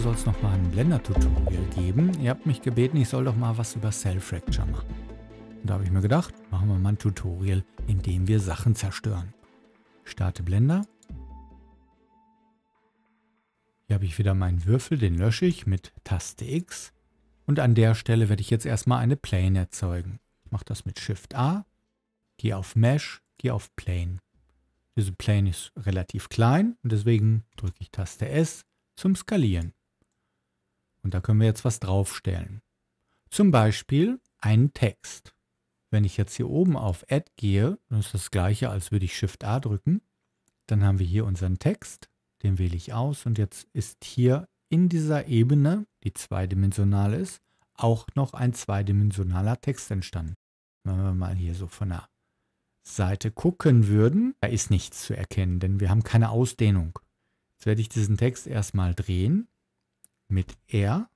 soll es nochmal ein Blender-Tutorial geben. Ihr habt mich gebeten, ich soll doch mal was über Cell Fracture machen. Und da habe ich mir gedacht, machen wir mal ein Tutorial, in dem wir Sachen zerstören. Ich starte Blender. Hier habe ich wieder meinen Würfel, den lösche ich mit Taste X. Und an der Stelle werde ich jetzt erstmal eine Plane erzeugen. Ich mache das mit Shift A, gehe auf Mesh, gehe auf Plane. Diese Plane ist relativ klein und deswegen drücke ich Taste S zum Skalieren. Und da können wir jetzt was draufstellen. Zum Beispiel einen Text. Wenn ich jetzt hier oben auf Add gehe, dann ist das gleiche, als würde ich Shift A drücken, dann haben wir hier unseren Text, den wähle ich aus und jetzt ist hier in dieser Ebene, die zweidimensional ist, auch noch ein zweidimensionaler Text entstanden. Wenn wir mal hier so von der Seite gucken würden, da ist nichts zu erkennen, denn wir haben keine Ausdehnung. Jetzt werde ich diesen Text erstmal drehen mit R,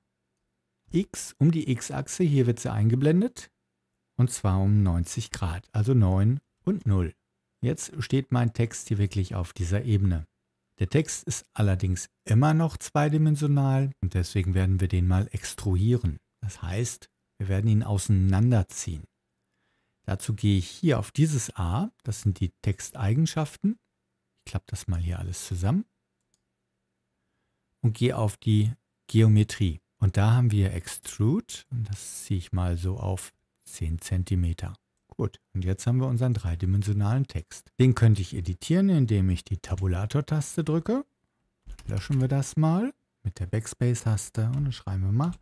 x um die x-Achse, hier wird sie eingeblendet, und zwar um 90 Grad, also 9 und 0. Jetzt steht mein Text hier wirklich auf dieser Ebene. Der Text ist allerdings immer noch zweidimensional und deswegen werden wir den mal extruieren. Das heißt, wir werden ihn auseinanderziehen. Dazu gehe ich hier auf dieses A, das sind die Texteigenschaften. Ich klappe das mal hier alles zusammen und gehe auf die Geometrie. Und da haben wir Extrude und das ziehe ich mal so auf 10 cm. Gut, und jetzt haben wir unseren dreidimensionalen Text. Den könnte ich editieren, indem ich die Tabulator-Taste drücke. löschen wir das mal mit der Backspace-Taste und dann schreiben wir mal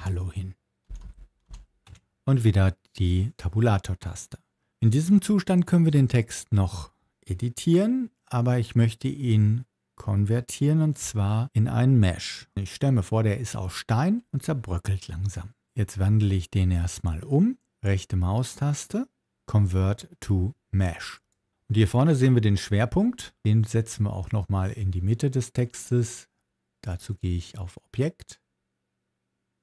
Hallo hin. Und wieder die Tabulator-Taste. In diesem Zustand können wir den Text noch editieren, aber ich möchte ihn konvertieren und zwar in einen Mesh. Ich stelle mir vor, der ist aus Stein und zerbröckelt langsam. Jetzt wandle ich den erstmal um, rechte Maustaste, Convert to Mesh. Und hier vorne sehen wir den Schwerpunkt, den setzen wir auch nochmal in die Mitte des Textes. Dazu gehe ich auf Objekt,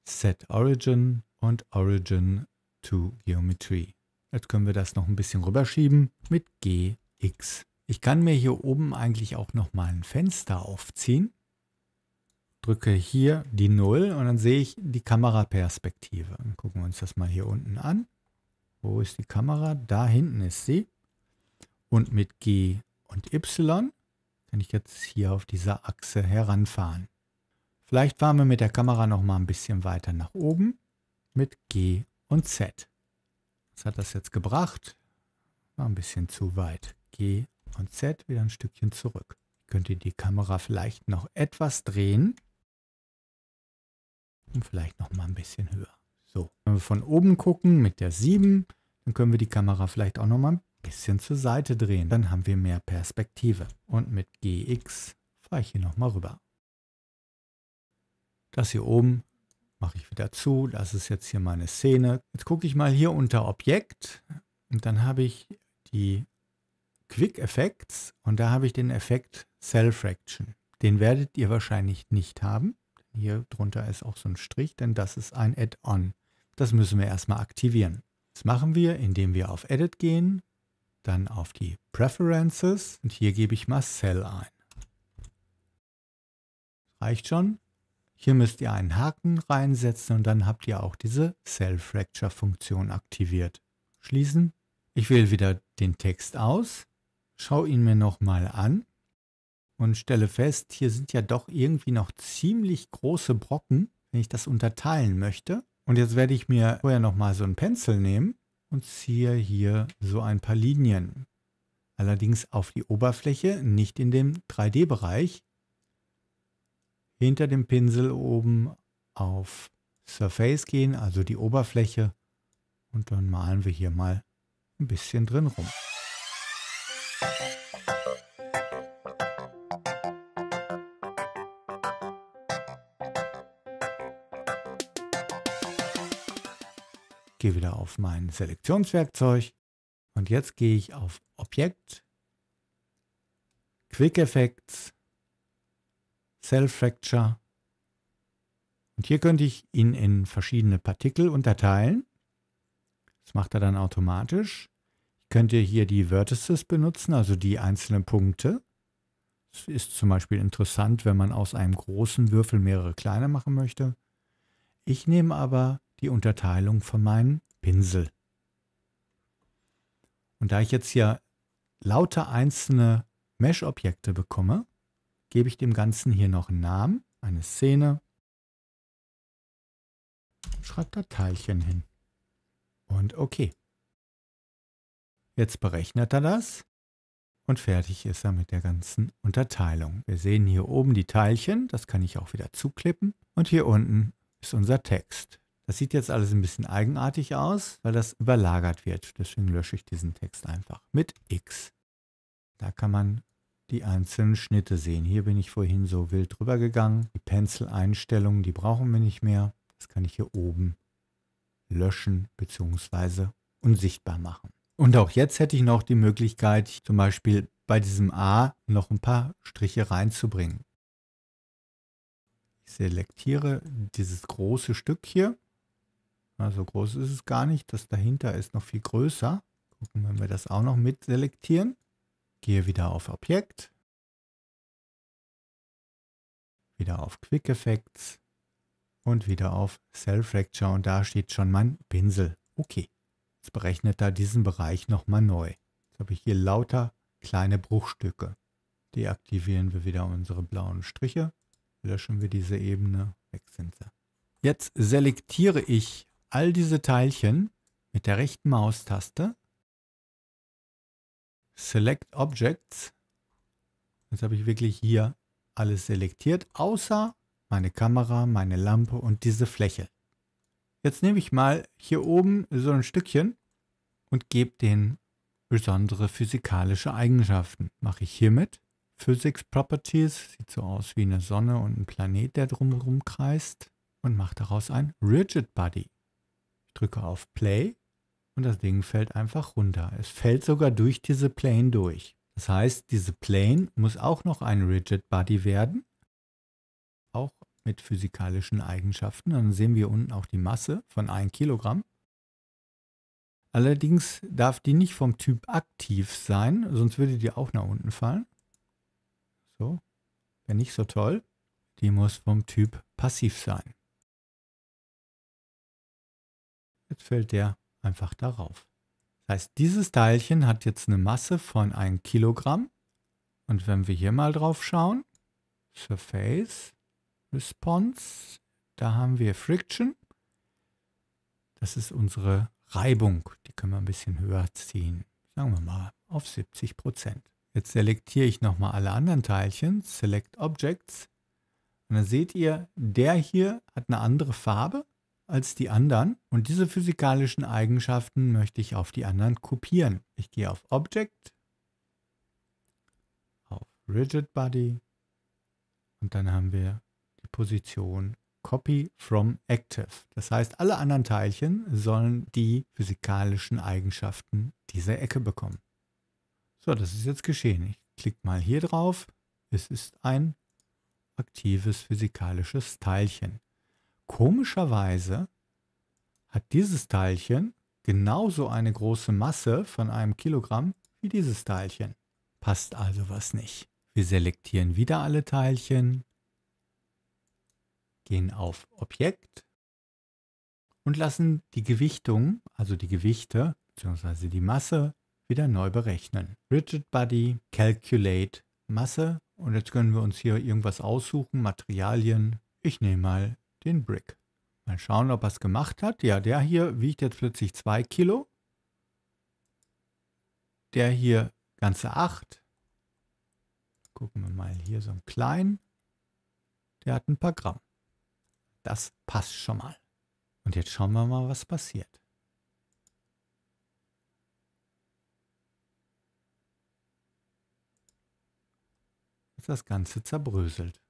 Set Origin und Origin to Geometry. Jetzt können wir das noch ein bisschen rüberschieben mit GX. Ich kann mir hier oben eigentlich auch noch mal ein Fenster aufziehen. Drücke hier die 0 und dann sehe ich die Kameraperspektive. Dann gucken wir uns das mal hier unten an. Wo ist die Kamera? Da hinten ist sie. Und mit G und Y kann ich jetzt hier auf dieser Achse heranfahren. Vielleicht fahren wir mit der Kamera noch mal ein bisschen weiter nach oben mit G und Z. Was hat das jetzt gebracht? War ein bisschen zu weit. G und Z wieder ein Stückchen zurück. Könnt ihr die Kamera vielleicht noch etwas drehen und vielleicht noch mal ein bisschen höher. So, wenn wir von oben gucken mit der 7, dann können wir die Kamera vielleicht auch noch mal ein bisschen zur Seite drehen. Dann haben wir mehr Perspektive. Und mit GX fahre ich hier noch mal rüber. Das hier oben mache ich wieder zu. Das ist jetzt hier meine Szene. Jetzt gucke ich mal hier unter Objekt und dann habe ich die Quick Effects und da habe ich den Effekt Cell Fraction. Den werdet ihr wahrscheinlich nicht haben. Hier drunter ist auch so ein Strich, denn das ist ein Add-on. Das müssen wir erstmal aktivieren. Das machen wir, indem wir auf Edit gehen, dann auf die Preferences und hier gebe ich mal Cell ein. Reicht schon. Hier müsst ihr einen Haken reinsetzen und dann habt ihr auch diese Cell Fracture Funktion aktiviert. Schließen. Ich wähle wieder den Text aus schaue ihn mir nochmal an und stelle fest, hier sind ja doch irgendwie noch ziemlich große Brocken, wenn ich das unterteilen möchte. Und jetzt werde ich mir vorher nochmal so einen Pencil nehmen und ziehe hier so ein paar Linien. Allerdings auf die Oberfläche, nicht in dem 3D-Bereich. Hinter dem Pinsel oben auf Surface gehen, also die Oberfläche. Und dann malen wir hier mal ein bisschen drin rum. Gehe wieder auf mein Selektionswerkzeug und jetzt gehe ich auf Objekt, Quick Effects, Cell Fracture und hier könnte ich ihn in verschiedene Partikel unterteilen. Das macht er dann automatisch könnt ihr hier die Vertices benutzen, also die einzelnen Punkte. Das ist zum Beispiel interessant, wenn man aus einem großen Würfel mehrere kleine machen möchte. Ich nehme aber die Unterteilung von meinem Pinsel. Und da ich jetzt hier lauter einzelne Mesh-Objekte bekomme, gebe ich dem Ganzen hier noch einen Namen, eine Szene, schreibe da Teilchen hin und OK. Jetzt berechnet er das und fertig ist er mit der ganzen Unterteilung. Wir sehen hier oben die Teilchen, das kann ich auch wieder zuklippen. Und hier unten ist unser Text. Das sieht jetzt alles ein bisschen eigenartig aus, weil das überlagert wird. Deswegen lösche ich diesen Text einfach mit X. Da kann man die einzelnen Schnitte sehen. Hier bin ich vorhin so wild drüber gegangen. Die Pencil-Einstellungen, die brauchen wir nicht mehr. Das kann ich hier oben löschen bzw. unsichtbar machen. Und auch jetzt hätte ich noch die Möglichkeit, zum Beispiel bei diesem A noch ein paar Striche reinzubringen. Ich selektiere dieses große Stück hier. Also groß ist es gar nicht. Das dahinter ist noch viel größer. Gucken, wenn wir das auch noch mit selektieren. Gehe wieder auf Objekt. Wieder auf Quick Effects. Und wieder auf Cell Fracture. Und da steht schon mein Pinsel. Okay. Jetzt berechnet er diesen Bereich nochmal neu. Jetzt habe ich hier lauter kleine Bruchstücke. Deaktivieren wir wieder unsere blauen Striche. Löschen wir diese Ebene. Weg sind sie. Jetzt selektiere ich all diese Teilchen mit der rechten Maustaste. Select Objects. Jetzt habe ich wirklich hier alles selektiert, außer meine Kamera, meine Lampe und diese Fläche. Jetzt nehme ich mal hier oben so ein Stückchen und gebe den besondere physikalische Eigenschaften. Mache ich hiermit. Physics Properties, sieht so aus wie eine Sonne und ein Planet, der drumherum kreist und mache daraus ein Rigid Body. Ich drücke auf Play und das Ding fällt einfach runter. Es fällt sogar durch diese Plane durch. Das heißt, diese Plane muss auch noch ein Rigid Body werden mit physikalischen Eigenschaften. Dann sehen wir unten auch die Masse von 1 Kilogramm. Allerdings darf die nicht vom Typ aktiv sein, sonst würde die auch nach unten fallen. So, wäre nicht so toll. Die muss vom Typ passiv sein. Jetzt fällt der einfach darauf. Das heißt, dieses Teilchen hat jetzt eine Masse von 1 Kilogramm. Und wenn wir hier mal drauf schauen, Surface, Response. Da haben wir Friction. Das ist unsere Reibung. Die können wir ein bisschen höher ziehen. Sagen wir mal auf 70 Prozent. Jetzt selektiere ich nochmal alle anderen Teilchen. Select Objects. Und dann seht ihr, der hier hat eine andere Farbe als die anderen. Und diese physikalischen Eigenschaften möchte ich auf die anderen kopieren. Ich gehe auf Object, auf Rigid Body und dann haben wir Position Copy from Active. Das heißt, alle anderen Teilchen sollen die physikalischen Eigenschaften dieser Ecke bekommen. So, das ist jetzt geschehen. Ich klicke mal hier drauf. Es ist ein aktives physikalisches Teilchen. Komischerweise hat dieses Teilchen genauso eine große Masse von einem Kilogramm wie dieses Teilchen. Passt also was nicht. Wir selektieren wieder alle Teilchen, gehen auf Objekt und lassen die Gewichtung, also die Gewichte bzw. die Masse, wieder neu berechnen. Rigid Body, Calculate, Masse und jetzt können wir uns hier irgendwas aussuchen, Materialien. Ich nehme mal den Brick. Mal schauen, ob er es gemacht hat. Ja, der hier wiegt jetzt plötzlich 2 Kilo. Der hier ganze 8. Gucken wir mal hier so einen kleinen. Der hat ein paar Gramm. Das passt schon mal. Und jetzt schauen wir mal, was passiert. Ist das Ganze zerbröselt.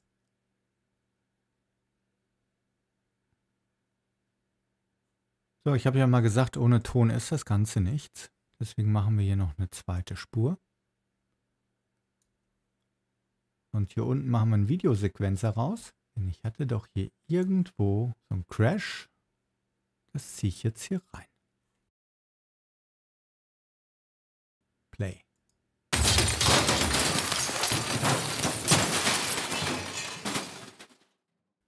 So, ich habe ja mal gesagt, ohne Ton ist das Ganze nichts. Deswegen machen wir hier noch eine zweite Spur. Und hier unten machen wir einen Videosequenzer raus. Denn ich hatte doch hier irgendwo so einen Crash. Das ziehe ich jetzt hier rein. Play.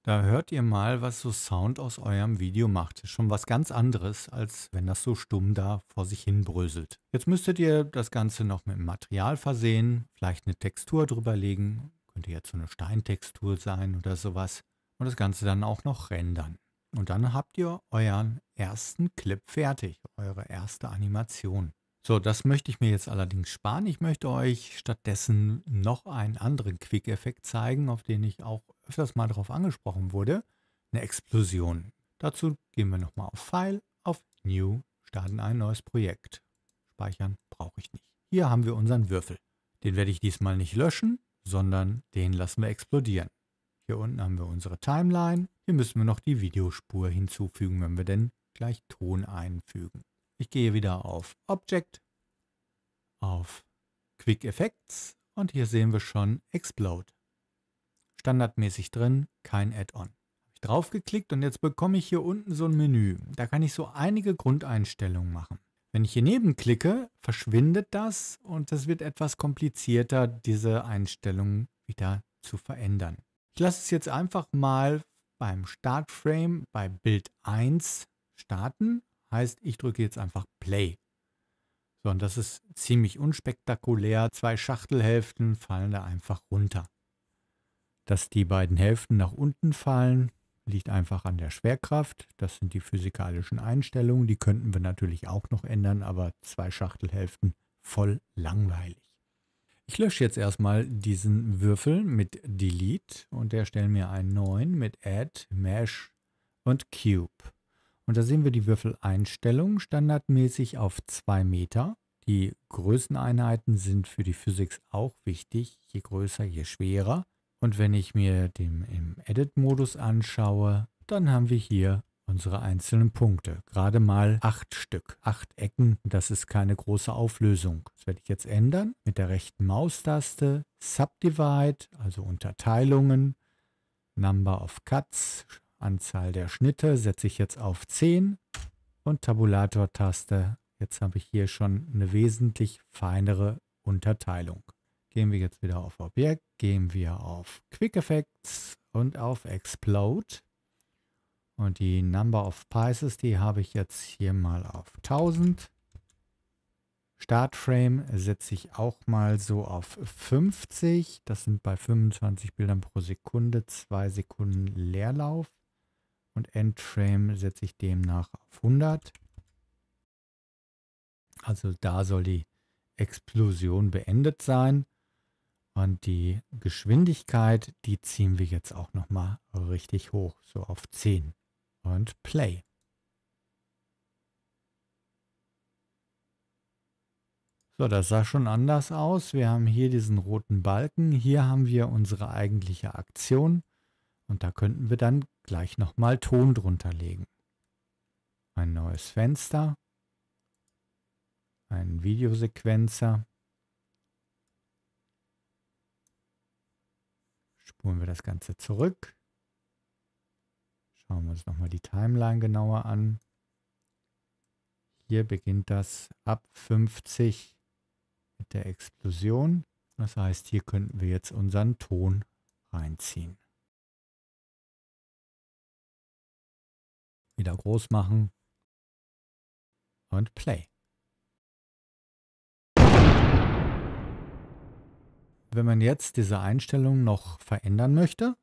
Da hört ihr mal, was so Sound aus eurem Video macht. Schon was ganz anderes, als wenn das so stumm da vor sich hin bröselt. Jetzt müsstet ihr das Ganze noch mit Material versehen, vielleicht eine Textur drüber legen, könnte jetzt so eine Steintextur sein oder sowas. Und das Ganze dann auch noch rendern. Und dann habt ihr euren ersten Clip fertig, eure erste Animation. So, das möchte ich mir jetzt allerdings sparen. Ich möchte euch stattdessen noch einen anderen Quick-Effekt zeigen, auf den ich auch öfters mal darauf angesprochen wurde. Eine Explosion. Dazu gehen wir nochmal auf File, auf New, starten ein neues Projekt. Speichern brauche ich nicht. Hier haben wir unseren Würfel. Den werde ich diesmal nicht löschen, sondern den lassen wir explodieren. Hier unten haben wir unsere Timeline. Hier müssen wir noch die Videospur hinzufügen, wenn wir denn gleich Ton einfügen. Ich gehe wieder auf Object, auf Quick Effects und hier sehen wir schon Explode. Standardmäßig drin, kein Add-on. Habe ich draufgeklickt und jetzt bekomme ich hier unten so ein Menü. Da kann ich so einige Grundeinstellungen machen. Wenn ich hier neben klicke, verschwindet das und es wird etwas komplizierter, diese Einstellung wieder zu verändern. Ich lasse es jetzt einfach mal beim Startframe bei Bild 1 starten. Heißt, ich drücke jetzt einfach Play. So, und das ist ziemlich unspektakulär. Zwei Schachtelhälften fallen da einfach runter. Dass die beiden Hälften nach unten fallen, liegt einfach an der Schwerkraft. Das sind die physikalischen Einstellungen. Die könnten wir natürlich auch noch ändern, aber zwei Schachtelhälften voll langweilig. Ich lösche jetzt erstmal diesen Würfel mit Delete und erstelle mir einen neuen mit Add, Mesh und Cube. Und da sehen wir die Würfeleinstellung standardmäßig auf 2 Meter. Die Größeneinheiten sind für die Physik auch wichtig. Je größer, je schwerer. Und wenn ich mir den im Edit-Modus anschaue, dann haben wir hier unsere einzelnen Punkte. Gerade mal acht Stück, acht Ecken. Das ist keine große Auflösung. Das werde ich jetzt ändern mit der rechten Maustaste. Subdivide, also Unterteilungen. Number of Cuts, Anzahl der Schnitte, setze ich jetzt auf 10. Und Tabulator-Taste. Jetzt habe ich hier schon eine wesentlich feinere Unterteilung. Gehen wir jetzt wieder auf Objekt, gehen wir auf Quick Effects und auf Explode. Und die Number of Pieces, die habe ich jetzt hier mal auf 1000. Startframe setze ich auch mal so auf 50. Das sind bei 25 Bildern pro Sekunde 2 Sekunden Leerlauf. Und Endframe setze ich demnach auf 100. Also da soll die Explosion beendet sein. Und die Geschwindigkeit, die ziehen wir jetzt auch nochmal richtig hoch, so auf 10. Und Play. So, das sah schon anders aus. Wir haben hier diesen roten Balken. Hier haben wir unsere eigentliche Aktion. Und da könnten wir dann gleich nochmal Ton drunter legen. Ein neues Fenster. Ein Videosequenzer. Spulen wir das Ganze zurück. Schauen wir uns nochmal die Timeline genauer an. Hier beginnt das ab 50 mit der Explosion. Das heißt, hier könnten wir jetzt unseren Ton reinziehen. Wieder groß machen und Play. Wenn man jetzt diese Einstellung noch verändern möchte,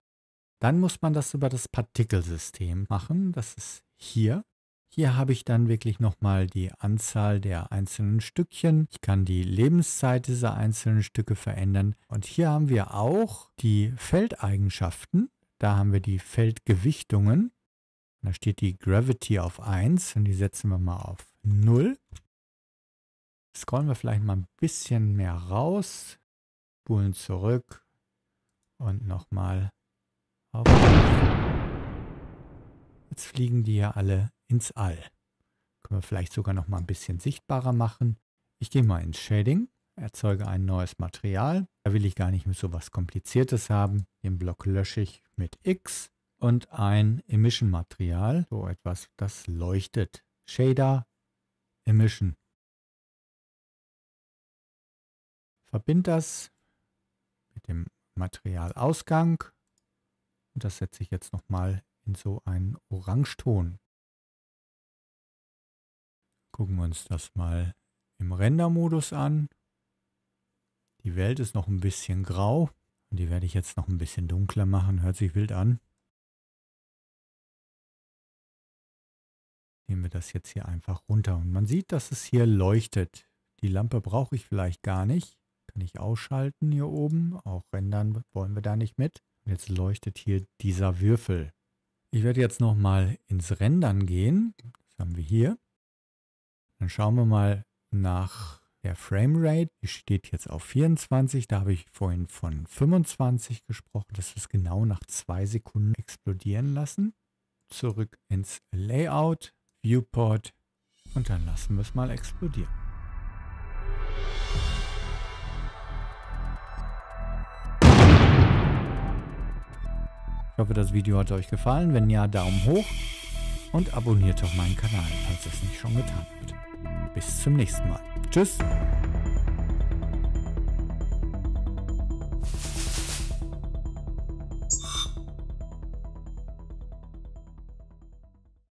dann muss man das über das Partikelsystem machen. Das ist hier. Hier habe ich dann wirklich nochmal die Anzahl der einzelnen Stückchen. Ich kann die Lebenszeit dieser einzelnen Stücke verändern. Und hier haben wir auch die Feldeigenschaften. Da haben wir die Feldgewichtungen. Da steht die Gravity auf 1 und die setzen wir mal auf 0. Scrollen wir vielleicht mal ein bisschen mehr raus spulen zurück und nochmal auf. Jetzt fliegen die ja alle ins All. Können wir vielleicht sogar noch mal ein bisschen sichtbarer machen. Ich gehe mal ins Shading, erzeuge ein neues Material. Da will ich gar nicht mit so was Kompliziertes haben. Den Block lösche ich mit X und ein Emission-Material. So etwas, das leuchtet. Shader, Emission. Verbind das dem Materialausgang. Und das setze ich jetzt nochmal in so einen Orangeton. Gucken wir uns das mal im Render-Modus an. Die Welt ist noch ein bisschen grau. Und die werde ich jetzt noch ein bisschen dunkler machen. Hört sich wild an. Nehmen wir das jetzt hier einfach runter. Und man sieht, dass es hier leuchtet. Die Lampe brauche ich vielleicht gar nicht. Kann ich ausschalten hier oben. Auch rendern wollen wir da nicht mit. Jetzt leuchtet hier dieser Würfel. Ich werde jetzt nochmal ins Rendern gehen. Das haben wir hier. Dann schauen wir mal nach der Framerate. Die steht jetzt auf 24. Da habe ich vorhin von 25 gesprochen, dass wir es genau nach zwei Sekunden explodieren lassen. Zurück ins Layout, Viewport und dann lassen wir es mal explodieren. Ich hoffe, das Video hat euch gefallen. Wenn ja, Daumen hoch und abonniert doch meinen Kanal, falls ihr es nicht schon getan habt. Bis zum nächsten Mal. Tschüss!